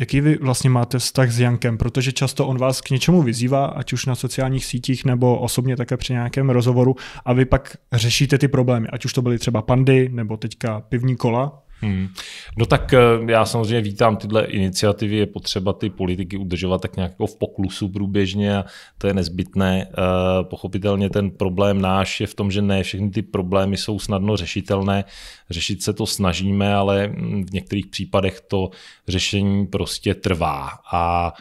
Jaký vy vlastně máte vztah s Jankem? Protože často on vás k něčemu vyzývá, ať už na sociálních sítích nebo osobně také při nějakém rozhovoru, a vy pak řešíte ty problémy, ať už to byly třeba pandy nebo teďka pivní kola, Hmm. No tak eh, já samozřejmě vítám tyhle iniciativy, je potřeba ty politiky udržovat tak nějak jako v poklusu průběžně a to je nezbytné. Eh, pochopitelně ten problém náš je v tom, že ne všechny ty problémy jsou snadno řešitelné. Řešit se to snažíme, ale hm, v některých případech to řešení prostě trvá a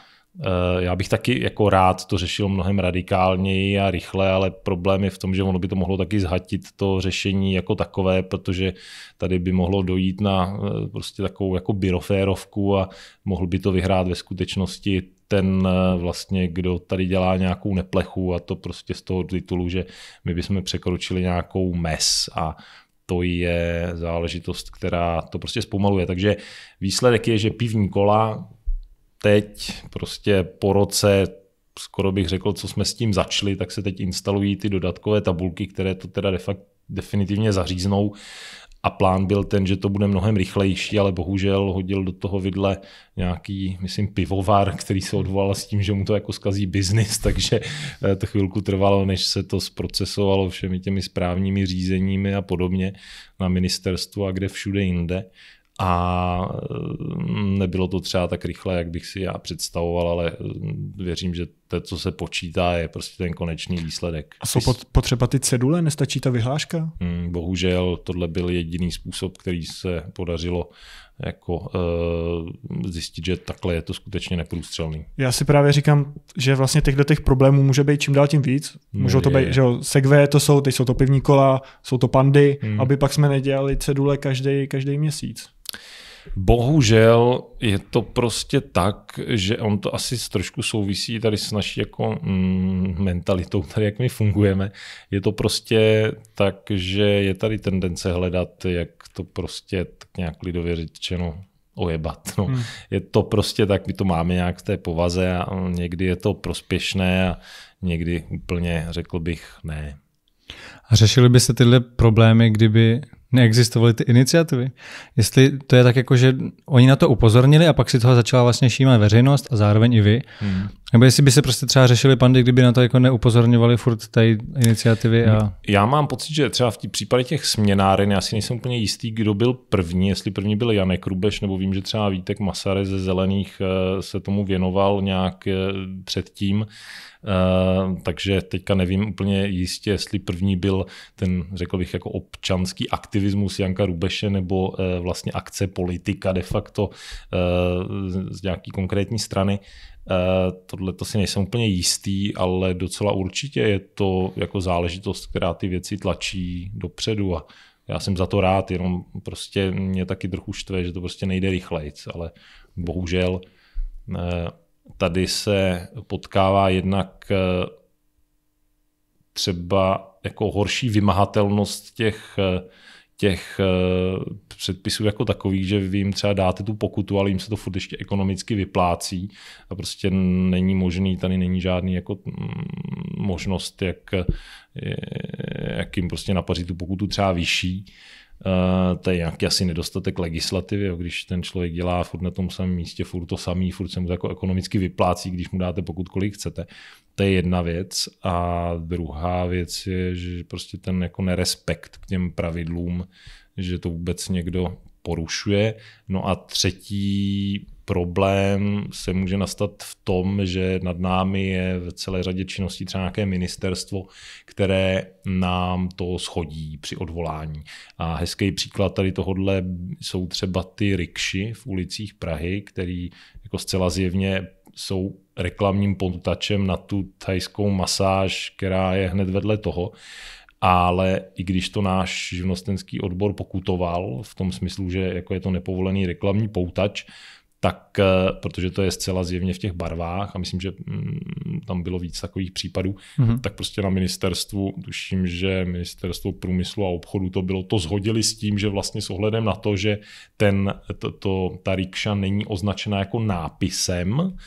Eh, já bych taky jako rád to řešil mnohem radikálněji a rychle, ale problém je v tom, že ono by to mohlo taky zhatit to řešení jako takové, protože tady by mohlo dojít na eh, prostě takovou jako byroférovku a mohl by to vyhrát ve skutečnosti ten eh, vlastně, kdo tady dělá nějakou neplechu a to prostě z toho titulu, že my bychom překročili nějakou mes a to je záležitost, která to prostě zpomaluje. Takže výsledek je, že pivní kola teď, prostě po roce, skoro bych řekl, co jsme s tím začali, tak se teď instalují ty dodatkové tabulky, které to teda de facto definitivně zaříznou. A plán byl ten, že to bude mnohem rychlejší, ale bohužel hodil do toho vidle nějaký, myslím, pivovar, který se odvolal s tím, že mu to jako skazí biznis, takže eh, to chvilku trvalo, než se to zprocesovalo všemi těmi správními řízeními a podobně na ministerstvu a kde všude jinde a mm, nebylo to třeba tak rychle, jak bych si já představoval, ale mm, věřím, že to, co se počítá, je prostě ten konečný výsledek. A jsou potřeba ty cedule, nestačí ta vyhláška? Mm, bohužel tohle byl jediný způsob, který se podařilo jako uh, zjistit, že takhle je to skutečně neprůstřelný. Já si právě říkám, že vlastně těchto těch problémů může být čím dál tím víc. Můžou to být, že jo, segve to jsou, teď jsou to pivní kola, jsou to pandy, hmm. aby pak jsme nedělali cedule každý, každý měsíc. Bohužel je to prostě tak, že on to asi trošku souvisí tady s naší jako mm, mentalitou, tady jak my fungujeme. Je to prostě tak, že je tady tendence hledat, jak to prostě tak nějak lidově řečeno ojebat. No. Hmm. Je to prostě tak, my to máme nějak v té povaze a někdy je to prospěšné a někdy úplně řekl bych ne. A řešili by se tyhle problémy, kdyby neexistovaly ty iniciativy. Jestli to je tak jako, že oni na to upozornili a pak si toho začala vlastně šímat veřejnost a zároveň i vy. Hmm. Nebo jestli by se prostě třeba řešili pandy, kdyby na to jako neupozorňovali furt ty iniciativy. A... Já mám pocit, že třeba v tí případě těch směnáren, já si nejsem úplně jistý, kdo byl první, jestli první byl Janek Rubeš, nebo vím, že třeba Vítek Masary ze Zelených eh, se tomu věnoval nějak eh, předtím. Eh, takže teďka nevím úplně jistě, jestli první byl ten, řekl bych, jako občanský aktivismus Janka Rubeše nebo uh, vlastně akce politika de facto uh, z nějaký konkrétní strany. Tohle to si nejsem úplně jistý, ale docela určitě je to jako záležitost, která ty věci tlačí dopředu a já jsem za to rád, jenom prostě mě taky trochu štve, že to prostě nejde rychlejc, ale bohužel Tady se potkává jednak eh, třeba jako horší vymahatelnost těch, eh, těch eh, předpisů jako takových, že vy jim třeba dáte tu pokutu, ale jim se to furt ještě ekonomicky vyplácí a prostě není možný, tady není žádný jako mm, možnost, jak, jak jim prostě napaří tu pokutu třeba vyšší. Eh, to je nějaký asi nedostatek legislativy, jo, když ten člověk dělá furt na tom samém místě, furt to samý, furt se mu to jako ekonomicky vyplácí, když mu dáte pokud kolik chcete. To je jedna věc. A druhá věc je, že prostě ten jako nerespekt k těm pravidlům, že to vůbec někdo porušuje. No a třetí problém se může nastat v tom, že nad námi je v celé řadě činností třeba nějaké ministerstvo, které nám to schodí při odvolání. A hezký příklad tady tohodle jsou třeba ty rikši v ulicích Prahy, který jako zcela zjevně jsou reklamním pontačem na tu thajskou masáž, která je hned vedle toho ale i když to náš živnostenský odbor pokutoval v tom smyslu, že jako je to nepovolený reklamní poutač, tak eh, protože to je zcela zjevně v těch barvách a myslím, že mm, tam bylo víc takových případů, mm-hmm. tak prostě na ministerstvu, tuším, že ministerstvo průmyslu a obchodu to bylo, to zhodili s tím, že vlastně s ohledem na to, že ten, to, to, ta rikša není označena jako nápisem,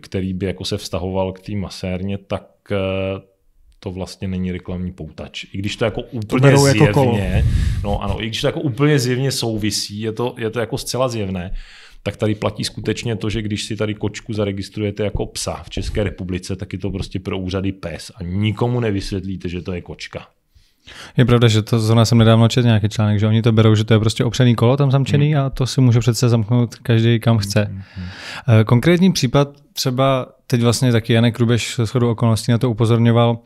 který by jako se vztahoval k té masérně, tak eh, to vlastně není reklamní poutač. I když to jako úplně to jako zjevně, jako no ano, i když to jako úplně zjevně souvisí, je to, je to jako zcela zjevné, tak tady platí skutečně to, že když si tady kočku zaregistrujete jako psa v České republice, tak je to prostě pro úřady pes a nikomu nevysvětlíte, že to je kočka. Je pravda, že to zrovna jsem nedávno četl nějaký článek, že oni to berou, že to je prostě opřený kolo tam zamčený mhm. a to si může přece zamknout každý kam chce. Mhm, mhm. Eh, konkrétní případ třeba teď vlastně taky Janek Rubeš shodou okolností na to upozorňoval,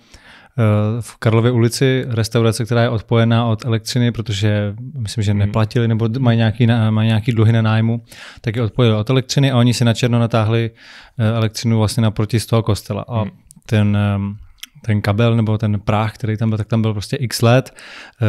Eh, v Karlově ulici restaurace, která je odpojená od elektřiny, protože myslím, že hmm. neplatili nebo mají nějaký, mají nějaký dluhy na nájmu, tak je odpojili od elektřiny a oni si na černo natáhli eh, elektřinu vlastně naproti z toho kostela. A hmm. ten eh, ten kabel nebo ten práh, který tam byl, tak tam byl prostě x let. Eh,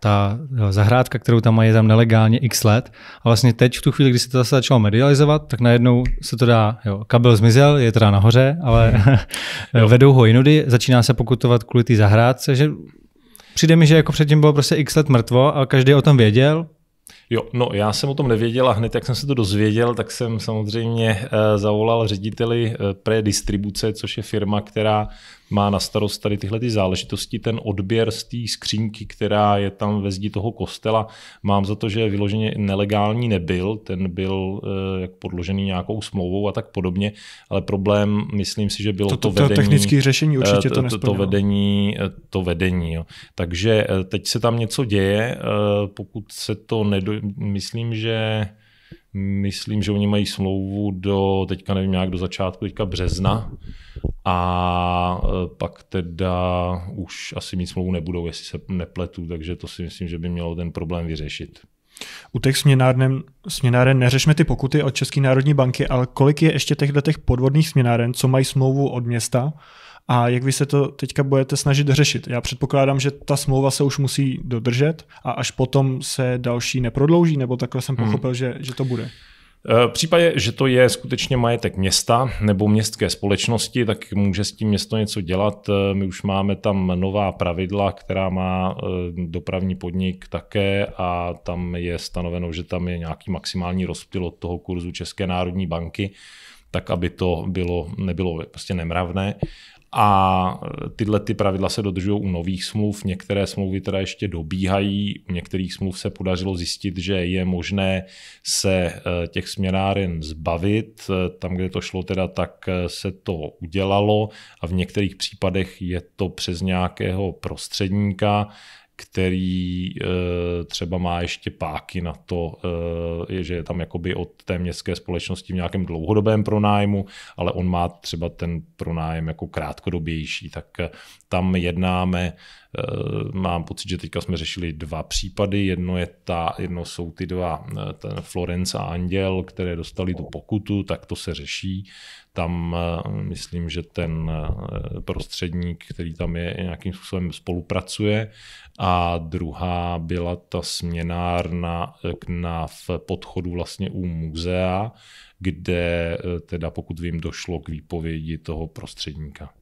ta eh, zahrádka, kterou tam mají, je tam nelegálně x let. A vlastně teď, v tu chvíli, kdy se to zase začalo medializovat, tak najednou se to dá, jo, kabel zmizel, je teda nahoře, ale jo. Hmm. Eh, vedou ho jinudy, začíná se pokutovat kvůli té zahrádce, že Přijde mi, že jako předtím bylo prostě x let mrtvo a každý o tom věděl, Jo, no já jsem o tom nevěděl a hned jak jsem se to dozvěděl, tak jsem samozřejmě zavolal řediteli predistribuce, což je firma, která má na starost tady tyhle ty záležitosti, ten odběr z té skřínky, která je tam ve zdi toho kostela, mám za to, že vyloženě nelegální nebyl, ten byl eh, jak podložený nějakou smlouvou a tak podobně, ale problém, myslím si, že bylo to, to, to vedení. technické řešení určitě eh, to to, To vedení, eh, to vedení. Jo. Takže teď se tam něco děje, pokud se to nedo... Myslím, že myslím, že oni mají smlouvu do, teďka nevím, nějak do začátku, teďka března a e, pak teda už asi mít smlouvu nebudou, jestli se nepletu, takže to si myslím, že by mělo ten problém vyřešit. U těch směnáren, směnáren neřešme ty pokuty od České národní banky, ale kolik je ještě těchto těch podvodných směnáren, co mají smlouvu od města a jak vy se to teďka budete snažit řešit? Já předpokládám, že ta smlouva se už musí dodržet a až potom se další neprodlouží, nebo takhle jsem hmm. pochopil, hmm. že, že to bude. V případě, že to je skutečně majetek města nebo městské společnosti, tak může s tím město něco dělat. My už máme tam nová pravidla, která má eh, dopravní podnik také a tam je stanoveno, že tam je nějaký maximální rozptyl od toho kurzu České národní banky, tak aby to bylo, nebylo prostě nemravné. A tyhle ty pravidla se dodržují u nových smluv, některé smlouvy teda ještě dobíhají, u některých smluv se podařilo zjistit, že je možné se eh, těch směnáren zbavit, eh, tam, kde to šlo teda, tak eh, se to udělalo a v některých případech je to přes nějakého prostředníka, který eh, třeba má ještě páky na to, eh, že je tam jakoby od té městské společnosti v nějakém dlouhodobém pronájmu, ale on má třeba ten pronájem jako krátkodobější, tak eh, tam jednáme, mám pocit, že teďka jsme řešili dva případy, jedno, je ta, jedno jsou ty dva, ten Florence a Anděl, které dostali tu pokutu, tak to se řeší, tam eh, myslím, že ten eh, prostředník, který tam je, nějakým způsobem spolupracuje. A druhá byla ta směnárna eh, na v podchodu vlastně u muzea, kde teda pokud vím, došlo k výpovědi toho prostředníka.